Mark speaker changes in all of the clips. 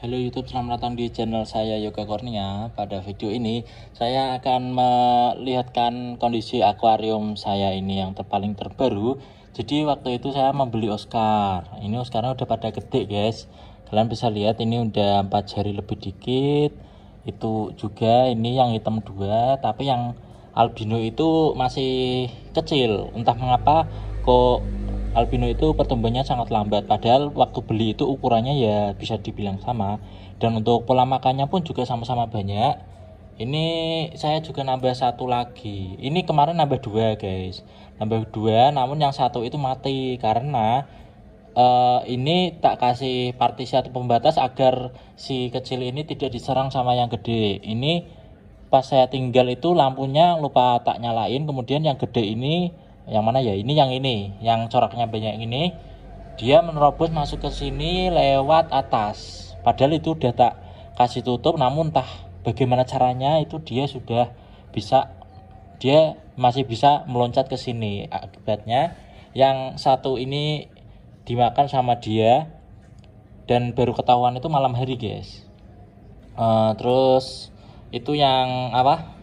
Speaker 1: Halo YouTube, selamat datang di channel saya Yoga Kornya. Pada video ini saya akan melihatkan kondisi akuarium saya ini yang terpaling terbaru. Jadi waktu itu saya membeli Oscar. Ini Oscar udah pada gede, guys. Kalian bisa lihat ini udah 4 jari lebih dikit. Itu juga ini yang hitam dua, tapi yang albino itu masih kecil. Entah mengapa kok albino itu pertumbuhannya sangat lambat padahal waktu beli itu ukurannya ya bisa dibilang sama dan untuk pola makannya pun juga sama-sama banyak ini saya juga nambah satu lagi ini kemarin nambah dua guys nambah dua namun yang satu itu mati karena uh, ini tak kasih partisi atau pembatas agar si kecil ini tidak diserang sama yang gede ini pas saya tinggal itu lampunya lupa tak nyalain kemudian yang gede ini yang mana ya ini yang ini yang coraknya banyak ini dia menerobos masuk ke sini lewat atas padahal itu udah tak kasih tutup namun entah bagaimana caranya itu dia sudah bisa dia masih bisa meloncat ke sini akibatnya yang satu ini dimakan sama dia dan baru ketahuan itu malam hari guys uh, terus itu yang apa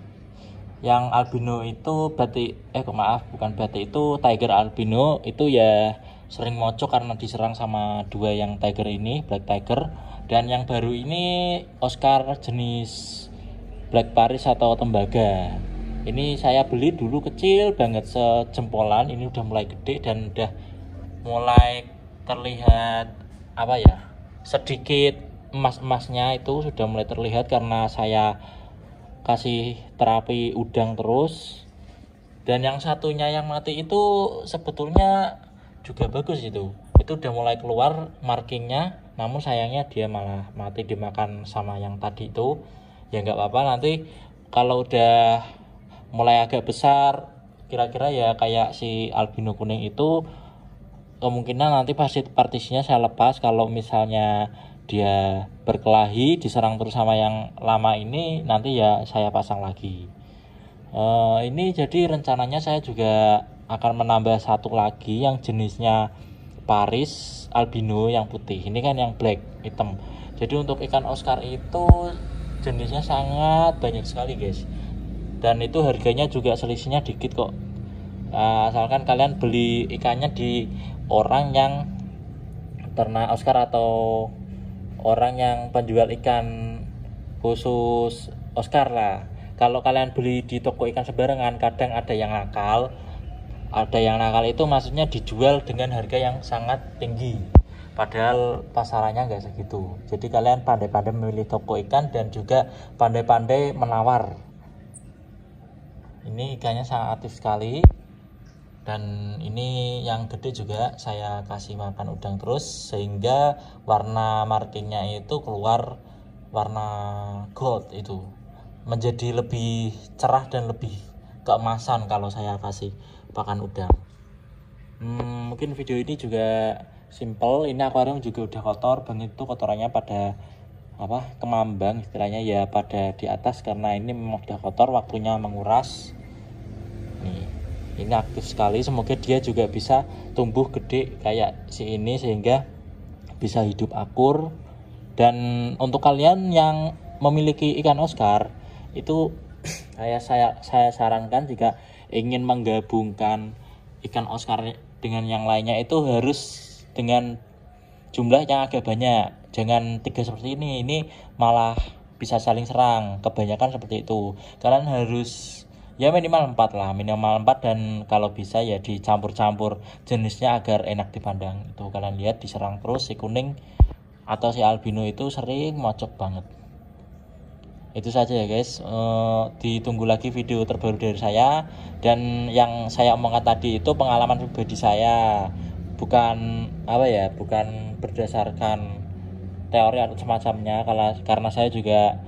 Speaker 1: yang albino itu batik eh kok maaf bukan batik itu tiger albino itu ya sering mocok karena diserang sama dua yang tiger ini black tiger dan yang baru ini Oscar jenis black paris atau tembaga ini saya beli dulu kecil banget sejempolan ini udah mulai gede dan udah mulai terlihat apa ya sedikit emas-emasnya itu sudah mulai terlihat karena saya kasih terapi udang terus dan yang satunya yang mati itu sebetulnya juga bagus itu itu udah mulai keluar markingnya namun sayangnya dia malah mati dimakan sama yang tadi itu ya nggak apa-apa nanti kalau udah mulai agak besar kira-kira ya kayak si albino kuning itu kemungkinan nanti pasti partisinya saya lepas kalau misalnya dia berkelahi diserang terus sama yang lama ini nanti ya saya pasang lagi uh, ini jadi rencananya saya juga akan menambah satu lagi yang jenisnya Paris albino yang putih ini kan yang black hitam jadi untuk ikan Oscar itu jenisnya sangat banyak sekali guys dan itu harganya juga selisihnya dikit kok uh, asalkan kalian beli ikannya di orang yang ternak Oscar atau orang yang penjual ikan khusus Oscar lah kalau kalian beli di toko ikan sembarangan kadang ada yang nakal ada yang nakal itu maksudnya dijual dengan harga yang sangat tinggi padahal pasarannya nggak segitu jadi kalian pandai-pandai memilih toko ikan dan juga pandai-pandai menawar ini ikannya sangat aktif sekali dan ini yang gede juga saya kasih makan udang terus sehingga warna markingnya itu keluar warna gold itu menjadi lebih cerah dan lebih keemasan kalau saya kasih pakan udang hmm, mungkin video ini juga simple ini akuarium juga udah kotor banget itu kotorannya pada apa kemambang istilahnya ya pada di atas karena ini memang udah kotor waktunya menguras ini aktif sekali semoga dia juga bisa tumbuh gede kayak si ini sehingga bisa hidup akur dan untuk kalian yang memiliki ikan Oscar itu saya saya saya sarankan jika ingin menggabungkan ikan Oscar dengan yang lainnya itu harus dengan jumlah yang agak banyak jangan tiga seperti ini ini malah bisa saling serang kebanyakan seperti itu kalian harus ya minimal 4 lah minimal 4 dan kalau bisa ya dicampur-campur jenisnya agar enak dipandang itu kalian lihat diserang terus si kuning atau si albino itu sering mocok banget itu saja ya guys e, ditunggu lagi video terbaru dari saya dan yang saya omongkan tadi itu pengalaman pribadi saya bukan apa ya bukan berdasarkan teori atau semacamnya karena karena saya juga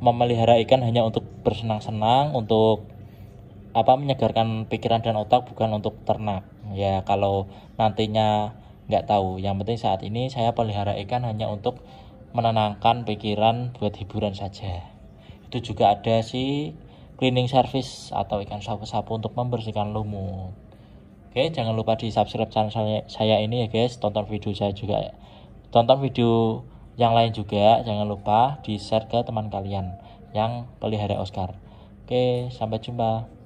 Speaker 1: memelihara ikan hanya untuk bersenang-senang, untuk apa menyegarkan pikiran dan otak bukan untuk ternak. Ya kalau nantinya nggak tahu. Yang penting saat ini saya pelihara ikan hanya untuk menenangkan pikiran buat hiburan saja. Itu juga ada si cleaning service atau ikan sapu-sapu untuk membersihkan lumut. Oke, jangan lupa di subscribe channel saya ini ya guys. Tonton video saya juga. Tonton video yang lain juga jangan lupa di share ke teman kalian yang pelihara Oscar. Oke, sampai jumpa.